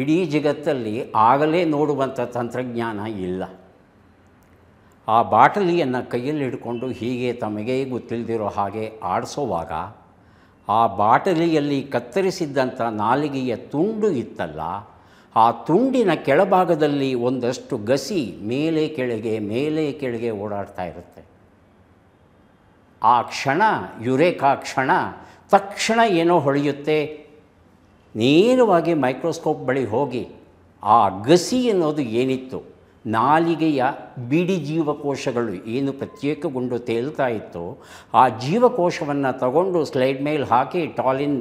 ಇಡೀ ಜಗತ್ತಲ್ಲಿ ಆಗಲೇ ನೋಡುವಂಥ ತಂತ್ರಜ್ಞಾನ ಇಲ್ಲ ಆ ಬಾಟಲಿಯನ್ನು ಕೈಯಲ್ಲಿ ಹಿಡ್ಕೊಂಡು ಹೀಗೆ ತಮಗೆ ಗೊತ್ತಿಲ್ದಿರೋ ಹಾಗೆ ಆಡಿಸೋವಾಗ ಆ ಬಾಟಲಿಯಲ್ಲಿ ಕತ್ತರಿಸಿದ್ದಂಥ ನಾಲಿಗೆಯ ತುಂಡು ಇತ್ತಲ್ಲ ಆ ತುಂಡಿನ ಕೆಳಭಾಗದಲ್ಲಿ ಒಂದಷ್ಟು ಗಸಿ ಮೇಲೆ ಕೆಳಗೆ ಮೇಲೆ ಕೆಳಗೆ ಓಡಾಡ್ತಾ ಇರುತ್ತೆ ಆ ಕ್ಷಣ ಯುರೇಕಾ ಕ್ಷಣ ತಕ್ಷಣ ಏನೋ ಹೊಳೆಯುತ್ತೆ ನೇರವಾಗಿ ಮೈಕ್ರೋಸ್ಕೋಪ್ ಬಳಿ ಹೋಗಿ ಆ ಗಸಿ ಅನ್ನೋದು ಏನಿತ್ತು ನಾಲಿಗೆಯ ಬಿಡಿ ಜೀವಕೋಶಗಳು ಏನು ಪ್ರತ್ಯೇಕಗೊಂಡು ತೇಲ್ತಾ ಇತ್ತು ಆ ಜೀವಕೋಶವನ್ನು ತಗೊಂಡು ಸ್ಲೈಡ್ ಮೇಲೆ ಹಾಕಿ ಟಾಲಿನ್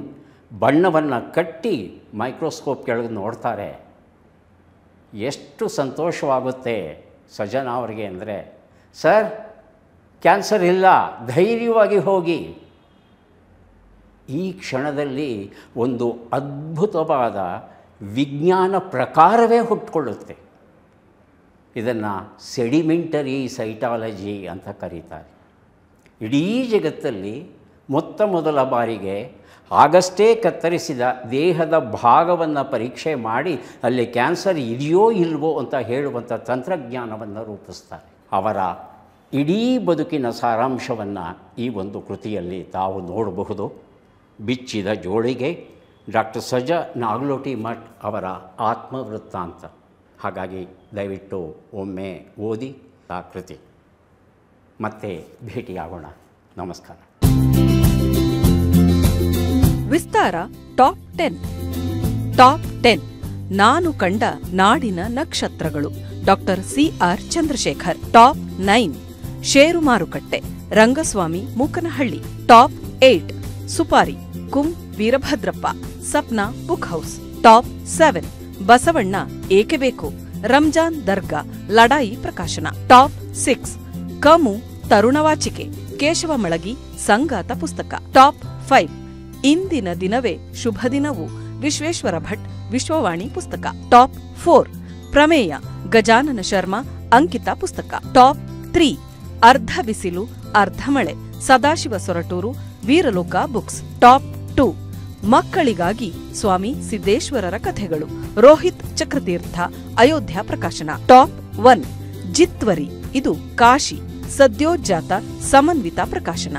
ಬಣ್ಣವನ್ನು ಕಟ್ಟಿ ಮೈಕ್ರೋಸ್ಕೋಪ್ ಕೆಳಗೆ ನೋಡ್ತಾರೆ ಎಷ್ಟು ಸಂತೋಷವಾಗುತ್ತೆ ಸಜನ ಅವರಿಗೆ ಅಂದರೆ ಸರ್ ಕ್ಯಾನ್ಸರ್ ಇಲ್ಲ ಧೈರ್ಯವಾಗಿ ಹೋಗಿ ಈ ಕ್ಷಣದಲ್ಲಿ ಒಂದು ಅದ್ಭುತವಾದ ವಿಜ್ಞಾನ ಪ್ರಕಾರವೇ ಹುಟ್ಟುಕೊಳ್ಳುತ್ತೆ ಇದನ್ನು ಸೆಡಿಮೆಂಟರಿ ಸೈಟಾಲಜಿ ಅಂತ ಕರೀತಾರೆ ಇಡೀ ಜಗತ್ತಲ್ಲಿ ಮೊತ್ತ ಮೊದಲ ಬಾರಿಗೆ ಆಗಷ್ಟೇ ಕತ್ತರಿಸಿದ ದೇಹದ ಭಾಗವನ್ನು ಪರೀಕ್ಷೆ ಮಾಡಿ ಅಲ್ಲಿ ಕ್ಯಾನ್ಸರ್ ಇದೆಯೋ ಇಲ್ವೋ ಅಂತ ಹೇಳುವಂಥ ತಂತ್ರಜ್ಞಾನವನ್ನು ರೂಪಿಸ್ತಾರೆ ಅವರ ಇಡೀ ಬದುಕಿನ ಸಾರಾಂಶವನ್ನು ಈ ಒಂದು ಕೃತಿಯಲ್ಲಿ ತಾವು ನೋಡಬಹುದು ಬಿಚ್ಚಿದ ಜೋಳಿಗೆ ಡಾಕ್ಟರ್ ಸಜ ನಾಗ್ಲೋಟಿ ಮಠ್ ಅವರ ಆತ್ಮವೃತ್ತಾಂತ ಹಾಗಾಗಿ ದಯವಿಟ್ಟು ಒಮ್ಮೆ ಓದಿ ಆ ಕೃತಿ ಮತ್ತೆ ಭೇಟಿಯಾಗೋಣ ನಮಸ್ಕಾರ Vistara top ten top ten ನಾನು ಕಂಡ ನಾಡಿನ ನಕ್ಷತ್ರಗಳು doctor CR Chandrashekhar top nine ಷೇರು ಮಾರುಕಟ್ಟೆ Rangaswamy Mookanahalli top eight Supari Kum Veerabhadrappa Sapna book house top seven Basavanna ಏಕೆ ಬೇಕು ರಂಜಾನ್ ದರ್ಗಾ ಲಡಾಯಿ ಪ್ರಕಾಶನ ಟಾಪ್ ಸಿಕ್ಸ್ ಕಮು ತರುಣವಾಚಿಕೆ ಕೇಶವ ಮಳಗಿ ಸಂಗಾತ ಪುಸ್ತಕ ಟಾಪ್ ಫೈವ್ ಇಂದಿನ ದಿನವೇ ಶುಭ ದಿನವು ವಿಶ್ವೇಶ್ವರ ಭಟ್ ವಿಶ್ವವಾಣಿ ಪುಸ್ತಕ ಟಾಪ್ ಫೋರ್ ಪ್ರಮೇಯ ಗಜಾನನ ಶರ್ಮಾ ಅಂಕಿತ ಪುಸ್ತಕ ಟಾಪ್ ತ್ರೀ ಅರ್ಧ ಬಿಸಿಲು ಅರ್ಧ ಮಳೆ Sadashiva Soratur Veeraloka books top two ಮಕ್ಕಳಿಗಾಗಿ ಸ್ವಾಮಿ ಸಿದ್ದೇಶ್ವರರ ಕಥೆಗಳು ರೋಹಿತ್ ಚಕ್ರತೀರ್ಥ ಅಯೋಧ್ಯ ಪ್ರಕಾಶನ ಟಾಪ್ ಒನ್ ಜಿತ್ವರಿ ಇದು ಕಾಶಿ ಸದ್ಯೋಜಾತ ಸಮನ್ವಿತ ಪ್ರಕಾಶನ